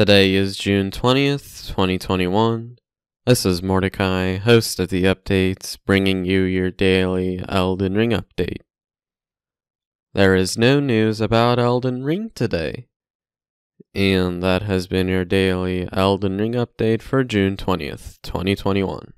Today is June 20th, 2021. This is Mordecai, host of the updates, bringing you your daily Elden Ring update. There is no news about Elden Ring today. And that has been your daily Elden Ring update for June 20th, 2021.